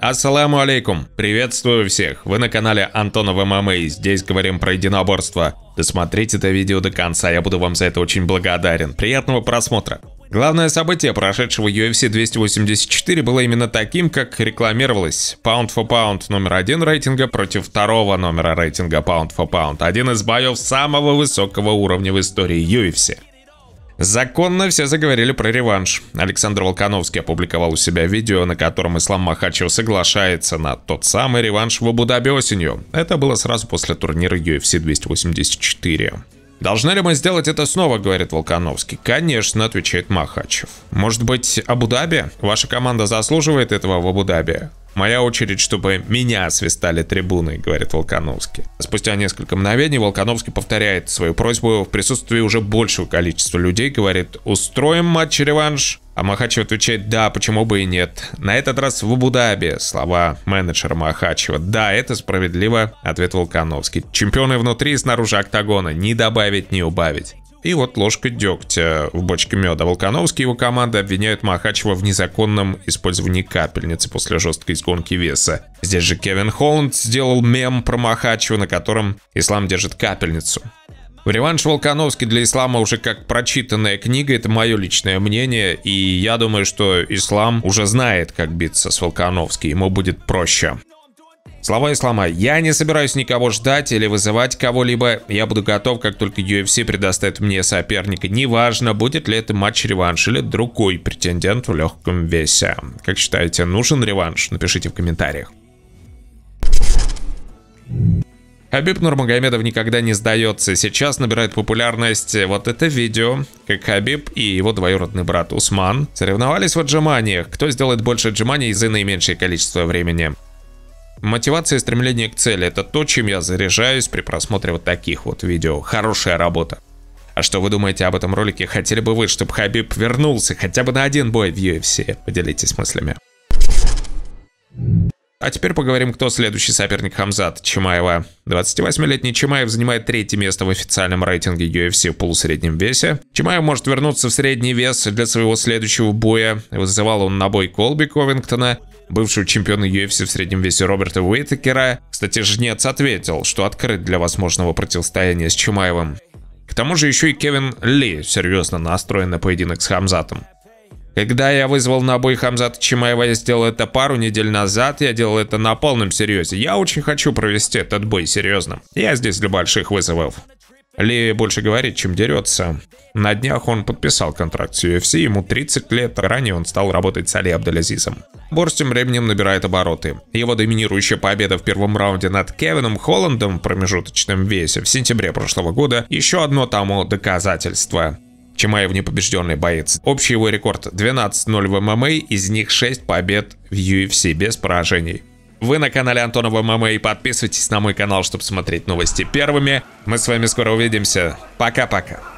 Ассаламу алейкум, приветствую всех, вы на канале Антона ММА, здесь говорим про единоборство. Досмотреть это видео до конца, я буду вам за это очень благодарен. Приятного просмотра. Главное событие прошедшего UFC 284 было именно таким, как рекламировалось. Pound for Pound номер один рейтинга против второго номера рейтинга Pound for Pound. Один из боев самого высокого уровня в истории UFC. Законно все заговорили про реванш. Александр Волконовский опубликовал у себя видео, на котором Ислам Махачев соглашается на тот самый реванш в Абу-Даби осенью. Это было сразу после турнира UFC 284. «Должны ли мы сделать это снова?» — говорит Волконовский. «Конечно», — отвечает Махачев. «Может быть, Абу-Даби? Ваша команда заслуживает этого в Абу-Даби?» Моя очередь, чтобы меня свистали трибуны, говорит Волконовский. Спустя несколько мгновений Волконовский повторяет свою просьбу в присутствии уже большего количества людей, говорит «Устроим матч-реванш?» А Махачев отвечает «Да, почему бы и нет». На этот раз в Абу-Даби, слова менеджера Махачева. «Да, это справедливо», — ответ Волконовский. Чемпионы внутри и снаружи октагона, не добавить, не убавить. И вот ложка дегтя в бочке меда. Волконовский и его команда обвиняют Махачева в незаконном использовании капельницы после жесткой изгонки веса. Здесь же Кевин Холланд сделал мем про Махачева, на котором ислам держит капельницу. В реванш Волконовский для ислама уже как прочитанная книга, это мое личное мнение, и я думаю, что ислам уже знает, как биться с Волконовским, ему будет проще. Слова и слома. Я не собираюсь никого ждать или вызывать кого-либо. Я буду готов, как только UFC предоставит мне соперника. Неважно, будет ли это матч-реванш или другой претендент в легком весе. Как считаете, нужен реванш? Напишите в комментариях. Хабиб Нурмагомедов никогда не сдается. Сейчас набирает популярность вот это видео, как Хабиб и его двоюродный брат Усман соревновались в отжиманиях. Кто сделает больше отжиманий за наименьшее количество времени? Мотивация и стремление к цели – это то, чем я заряжаюсь при просмотре вот таких вот видео. Хорошая работа. А что вы думаете об этом ролике? Хотели бы вы, чтобы Хабиб вернулся хотя бы на один бой в UFC? Поделитесь мыслями. А теперь поговорим, кто следующий соперник Хамзат Чимаева. 28-летний Чимаев занимает третье место в официальном рейтинге UFC в полусреднем весе. Чимаев может вернуться в средний вес для своего следующего боя. Вызывал он на бой Колби Ковингтона, бывшего чемпиона UFC в среднем весе Роберта Уитакера. Кстати, Жнец ответил, что открыт для возможного противостояния с Чимаевым. К тому же еще и Кевин Ли серьезно настроен на поединок с Хамзатом. Когда я вызвал на бой Хамзата Чимаева, я сделал это пару недель назад, я делал это на полном серьезе. Я очень хочу провести этот бой серьезно. Я здесь для больших вызовов. Леви больше говорит, чем дерется. На днях он подписал контракт с UFC, ему 30 лет, ранее он стал работать с Али Абдалязизом. Борс тем временем набирает обороты. Его доминирующая победа в первом раунде над Кевином Холландом в промежуточном весе в сентябре прошлого года еще одно тому доказательство. Чимаев непобежденный боец. Общий его рекорд 12-0 в ММА, из них 6 побед в UFC без поражений. Вы на канале Антонова ММА и подписывайтесь на мой канал, чтобы смотреть новости первыми. Мы с вами скоро увидимся. Пока-пока.